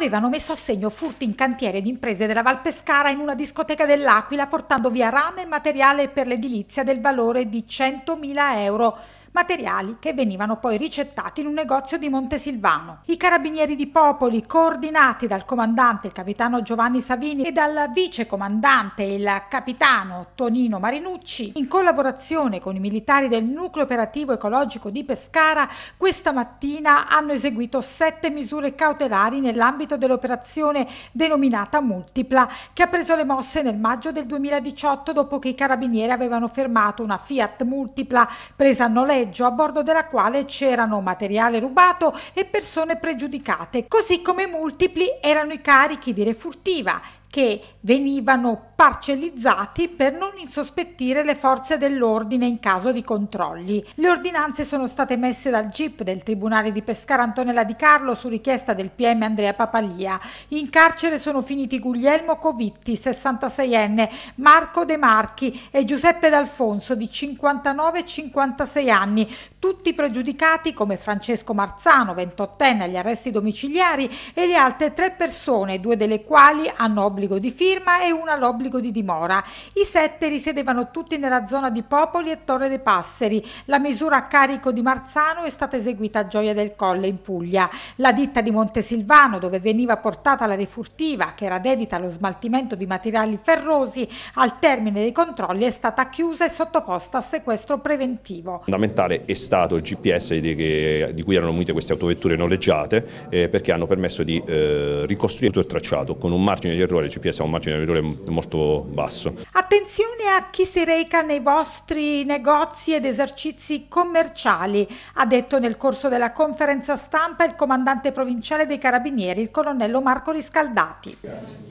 avevano messo a segno furti in cantiere di imprese della Val Pescara in una discoteca dell'Aquila portando via rame e materiale per l'edilizia del valore di 100.000 euro materiali che venivano poi ricettati in un negozio di Montesilvano. I carabinieri di Popoli, coordinati dal comandante il capitano Giovanni Savini e dal vice comandante il capitano Tonino Marinucci, in collaborazione con i militari del nucleo operativo ecologico di Pescara, questa mattina hanno eseguito sette misure cautelari nell'ambito dell'operazione denominata Multipla, che ha preso le mosse nel maggio del 2018 dopo che i carabinieri avevano fermato una Fiat Multipla presa a noleggio naufragio a bordo della quale c'erano materiale rubato e persone pregiudicate, così come multipli erano i carichi di refurtiva che venivano parcellizzati per non insospettire le forze dell'ordine in caso di controlli. Le ordinanze sono state emesse dal GIP del Tribunale di Pescara Antonella Di Carlo su richiesta del PM Andrea Papalia. In carcere sono finiti Guglielmo Covitti, 66enne, Marco De Marchi e Giuseppe D'Alfonso, di 59 e 56 anni, tutti pregiudicati come Francesco Marzano, 28enne, agli arresti domiciliari e le altre tre persone, due delle quali hanno obbligato all'obbligo di firma e uno all'obbligo di dimora. I sette risiedevano tutti nella zona di Popoli e Torre dei Passeri. La misura a carico di Marzano è stata eseguita a Gioia del Colle in Puglia. La ditta di Montesilvano, dove veniva portata la refurtiva, che era dedita allo smaltimento di materiali ferrosi, al termine dei controlli è stata chiusa e sottoposta a sequestro preventivo. Fondamentale è stato il GPS di, che, di cui erano munite queste autovetture noleggiate eh, perché hanno permesso di eh, ricostruire tutto il tracciato con un margine di errore ci piazza un margine di errore molto basso. Attenzione a chi si reca nei vostri negozi ed esercizi commerciali, ha detto nel corso della conferenza stampa il comandante provinciale dei Carabinieri, il colonnello Marco Riscaldati.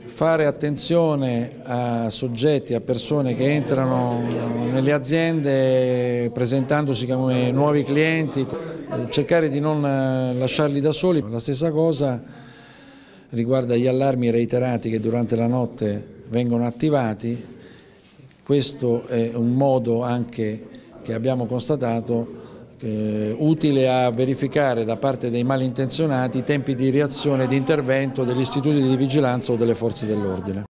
Fare attenzione a soggetti, a persone che entrano nelle aziende presentandosi come nuovi clienti, cercare di non eh, lasciarli da soli, la stessa cosa riguarda gli allarmi reiterati che durante la notte vengono attivati, questo è un modo anche che abbiamo constatato eh, utile a verificare da parte dei malintenzionati i tempi di reazione e di intervento degli istituti di vigilanza o delle forze dell'ordine.